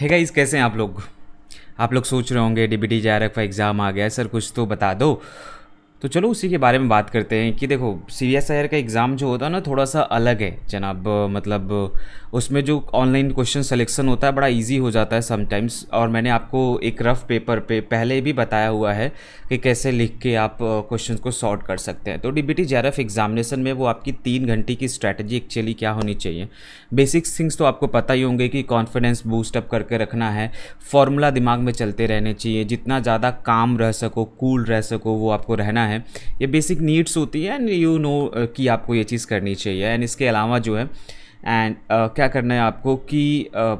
है इस कैसे हैं आप लोग आप लोग सोच रहे होंगे D B T J R F का एग्ज़ाम आ गया है सर कुछ तो बता दो तो चलो उसी के बारे में बात करते हैं कि देखो सी एस आई आर का एग्ज़ाम जो होता है ना थोड़ा सा अलग है जनाब मतलब उसमें जो ऑनलाइन क्वेश्चन सिलेक्शन होता है बड़ा इजी हो जाता है समटाइम्स और मैंने आपको एक रफ़ पेपर पे पहले भी बताया हुआ है कि कैसे लिख के आप क्वेश्चन को सॉर्ट कर सकते हैं तो डी बी टी एग्ज़ामिनेशन में वो आपकी तीन घंटे की स्ट्रैटेजी एक्चुअली क्या होनी चाहिए बेसिक्स थिंग्स तो आपको पता ही होंगे कि कॉन्फिडेंस बूस्टअप करके रखना है फॉर्मूला दिमाग में चलते रहने चाहिए जितना ज़्यादा काम रह सको कूल रह सको वो आपको रहना है ये बेसिक नीड्स होती है एंड यू नो कि आपको ये चीज़ करनी चाहिए एंड इसके अलावा जो है एंड uh, क्या करना है आपको कि uh,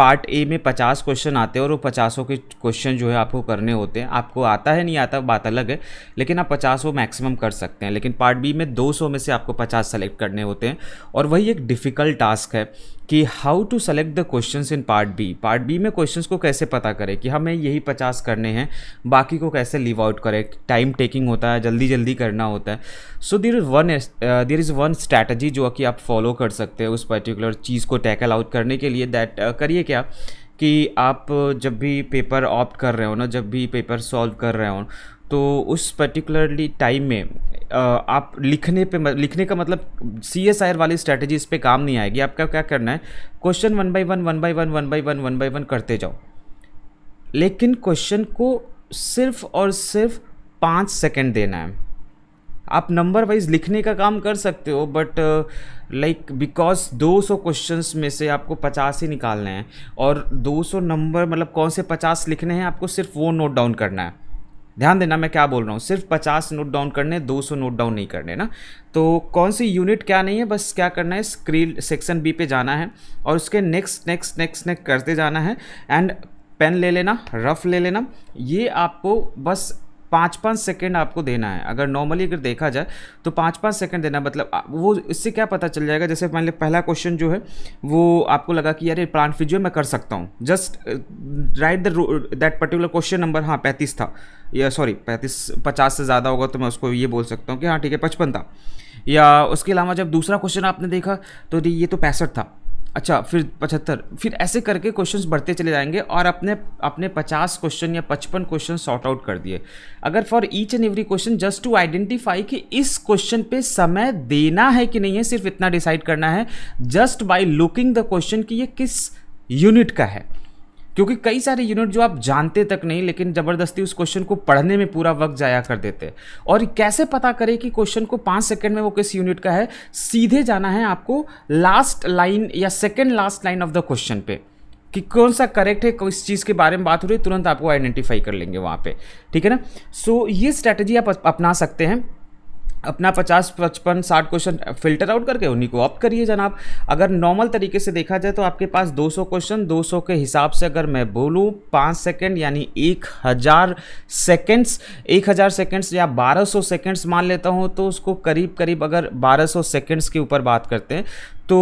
पार्ट ए में पचास क्वेश्चन आते हैं और वो पचासों के क्वेश्चन जो है आपको करने होते हैं आपको आता है नहीं आता बात अलग है लेकिन आप पचास वो मैक्सिमम कर सकते हैं लेकिन पार्ट बी में दो सौ में से आपको पचास सेलेक्ट करने होते हैं और वही एक डिफ़िकल्ट टास्क है कि how to select the question in part B part B में क्वेश्चन को कैसे पता करें कि हमें यही पचास करने हैं बाकी को कैसे लीव आउट करें टाइम टेकिंग होता है जल्दी जल्दी करना होता है so there is one there is one strategy जो कि आप फॉलो कर सकते हैं उस पर्टिकुलर चीज़ को टैकल आउट करने के लिए दैट uh, करिए क्या कि आप जब भी पेपर ऑप्ट कर रहे हो ना जब भी पेपर सॉल्व कर रहे हो तो उस पर्टिकुलरली टाइम में आप लिखने पे लिखने का मतलब सी एस आई आर वाली इस पर काम नहीं आएगी आपका क्या करना है question one by one one by one one by one one by one करते जाओ लेकिन क्वेश्चन को सिर्फ और सिर्फ पाँच सेकेंड देना है आप नंबर वाइज लिखने का काम कर सकते हो बट लाइक बिकॉज 200 क्वेश्चन में से आपको 50 ही निकालने हैं और 200 नंबर मतलब कौन से 50 लिखने हैं आपको सिर्फ वो नोट डाउन करना है ध्यान देना मैं क्या बोल रहा हूँ सिर्फ पचास नोट डाउन करने दो सौ नोट डाउन नहीं करने ना तो कौन सी यूनिट क्या नहीं है बस क्या करना है स्क्रीन सेक्शन बी पे जाना है और उसके नेक्स्ट नेक्स्ट नेक्स्ट नेक्स्ट करते जाना है एंड पेन ले लेना रफ ले लेना ये आपको बस पाँच पाँच सेकेंड आपको देना है अगर नॉर्मली अगर देखा जाए तो पाँच पाँच सेकेंड देना मतलब वो इससे क्या पता चल जाएगा जैसे मान लिया पहला क्वेश्चन जो है वो आपको लगा कि यार प्लान फिजियो मैं कर सकता हूँ just right the that particular question number हाँ पैंतीस था या सॉरी पैंतीस पचास से ज़्यादा होगा तो मैं उसको ये बोल सकता हूँ कि हाँ ठीक है पचपन था या उसके अलावा जब दूसरा क्वेश्चन आपने देखा तो ये तो पैंसठ था अच्छा फिर पचहत्तर फिर ऐसे करके क्वेश्चंस बढ़ते चले जाएंगे और अपने अपने पचास क्वेश्चन या पचपन क्वेश्चन सॉर्ट आउट कर दिए अगर for each and every question just to identify कि इस क्वेश्चन पे समय देना है कि नहीं है सिर्फ इतना डिसाइड करना है just by looking the question कि ये किस यूनिट का है क्योंकि कई सारे यूनिट जो आप जानते तक नहीं लेकिन ज़बरदस्ती उस क्वेश्चन को पढ़ने में पूरा वक्त जाया कर देते हैं और कैसे पता करें कि क्वेश्चन को पाँच सेकंड में वो किस यूनिट का है सीधे जाना है आपको लास्ट लाइन या second last line of the question पे कि कौन सा करेक्ट है किस चीज़ के बारे में बात हो रही है तुरंत आपको आइडेंटिफाई कर लेंगे वहाँ पे ठीक है ना सो so, ये स्ट्रैटेजी आप अपना सकते हैं अपना पचास पचपन साठ क्वेश्चन फिल्टर आउट करके उन्हीं को ऑप्ट करिए जनाब अगर नॉर्मल तरीके से देखा जाए तो आपके पास 200 क्वेश्चन 200 के हिसाब से अगर मैं बोलूँ पाँच सेकंड यानी एक हज़ार सेकेंड्स एक हज़ार सेकेंड्स या 1200 सेकेंड्स मान लेता हूँ तो उसको करीब करीब अगर 1200 सेकेंड्स के ऊपर बात करते हैं तो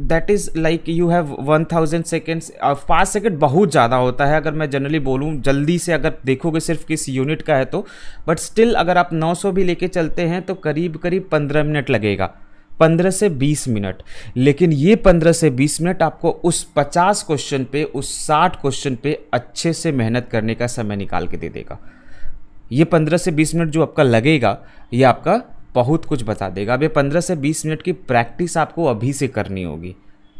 that is like you have one thousand seconds पाँच सेकेंड बहुत ज़्यादा होता है अगर मैं जनरली बोलूँ जल्दी से अगर देखोगे सिर्फ किस यूनिट का है तो बट स्टिल अगर आप 900 भी लेके चलते हैं तो करीब करीब 15 मिनट लगेगा 15 से 20 मिनट लेकिन ये 15 से 20 मिनट आपको उस 50 क्वेश्चन पे उस 60 क्वेश्चन पे अच्छे से मेहनत करने का समय निकाल के दे देगा ये 15 से 20 मिनट जो आपका लगेगा ये आपका बहुत कुछ बता देगा अब ये पंद्रह से बीस मिनट की प्रैक्टिस आपको अभी से करनी होगी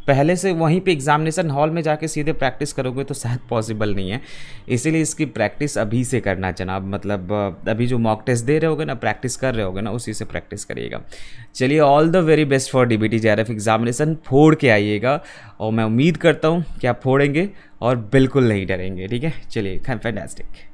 पहले से वहीं पे एग्जामिनेशन हॉल में जाके सीधे प्रैक्टिस करोगे तो शायद पॉसिबल नहीं है इसीलिए इसकी प्रैक्टिस अभी से करना जनाब मतलब अभी जो मॉक टेस्ट दे रहे होगे ना प्रैक्टिस कर रहे होगे ना उसी से प्रैक्टिस करिएगा चलिए all the very best for D B T examination फोड़ के आइएगा और मैं उम्मीद करता हूँ कि आप फोड़ेंगे और बिल्कुल नहीं डरेंगे ठीक है चलिए फैंटास्टिक